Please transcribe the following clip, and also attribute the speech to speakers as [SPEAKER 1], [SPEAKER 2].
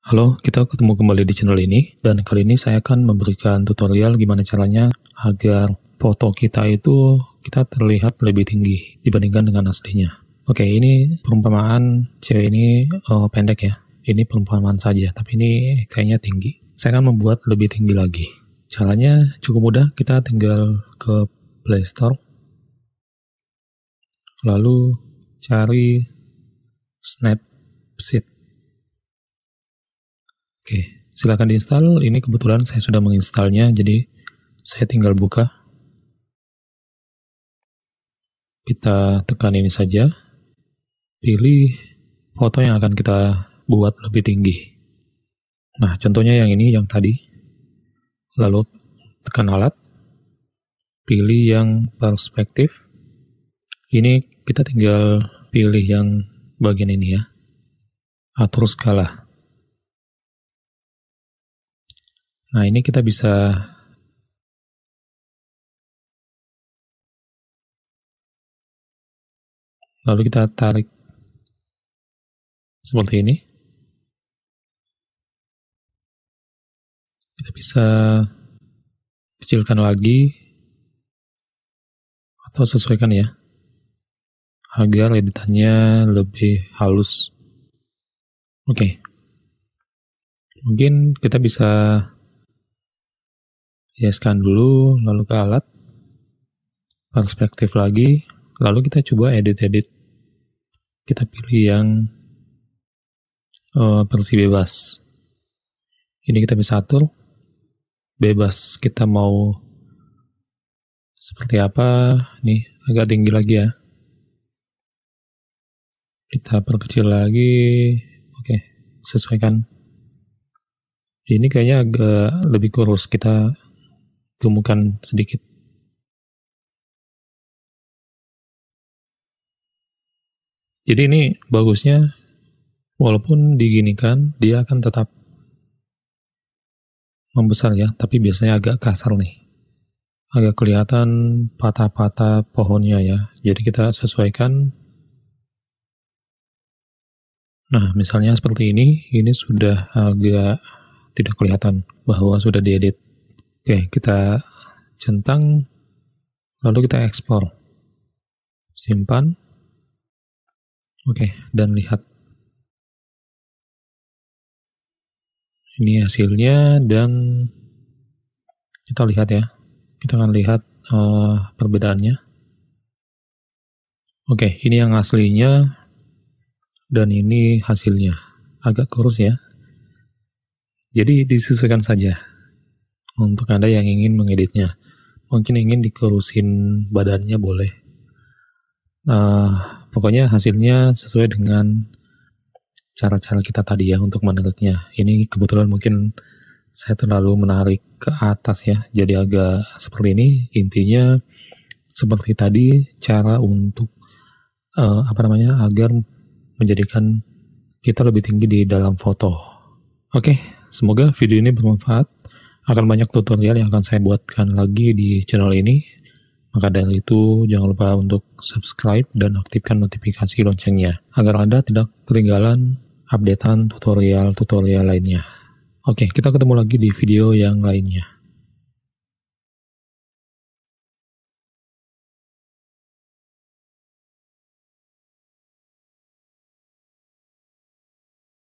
[SPEAKER 1] Halo, kita ketemu kembali di channel ini dan kali ini saya akan memberikan tutorial gimana caranya agar foto kita itu kita terlihat lebih tinggi dibandingkan dengan aslinya. Oke, ini perumpamaan cewek ini uh, pendek ya. Ini perumpamaan saja, tapi ini kayaknya tinggi. Saya akan membuat lebih tinggi lagi. Caranya cukup mudah, kita tinggal ke Play Store. Lalu cari Snapseed Oke, silahkan diinstal. Ini kebetulan saya sudah menginstalnya, jadi saya tinggal buka. Kita tekan ini saja. Pilih foto yang akan kita buat lebih tinggi. Nah, contohnya yang ini, yang tadi. Lalu tekan alat. Pilih yang perspektif. Ini kita tinggal pilih yang bagian ini ya. Atur skala.
[SPEAKER 2] Nah, ini kita bisa lalu kita tarik seperti ini. Kita bisa kecilkan lagi atau sesuaikan ya
[SPEAKER 1] agar editannya lebih halus. Oke. Okay. Mungkin kita bisa Yeskan ya, dulu, lalu ke alat, perspektif lagi, lalu kita coba edit-edit. Kita pilih yang uh, versi bebas. Ini kita bisa atur, bebas kita mau seperti apa, nih agak tinggi lagi ya. Kita perkecil lagi, oke, sesuaikan.
[SPEAKER 2] Ini kayaknya agak lebih kurus, kita gemukan sedikit. Jadi ini bagusnya walaupun diginikan
[SPEAKER 1] dia akan tetap membesar ya, tapi biasanya agak kasar nih. Agak kelihatan patah-patah pohonnya ya. Jadi kita sesuaikan. Nah, misalnya seperti ini, ini sudah agak tidak kelihatan bahwa sudah diedit. Oke, kita
[SPEAKER 2] centang lalu kita ekspor. Simpan. Oke, dan lihat. Ini hasilnya dan kita lihat ya.
[SPEAKER 1] Kita akan lihat uh, perbedaannya. Oke, ini yang aslinya dan ini hasilnya. Agak kurus ya. Jadi disesuaikan saja untuk Anda yang ingin mengeditnya. Mungkin ingin dikerusin badannya boleh. Nah, pokoknya hasilnya sesuai dengan cara-cara kita tadi ya untuk menelitnya. Ini kebetulan mungkin saya terlalu menarik ke atas ya, jadi agak seperti ini. Intinya seperti tadi cara untuk uh, apa namanya agar menjadikan kita lebih tinggi di dalam foto. Oke, okay, semoga video ini bermanfaat akan banyak tutorial yang akan saya buatkan lagi di channel ini. Maka dari itu, jangan lupa untuk subscribe dan aktifkan notifikasi loncengnya, agar Anda tidak ketinggalan updatean tutorial-tutorial
[SPEAKER 2] lainnya. Oke, kita ketemu lagi di video yang lainnya.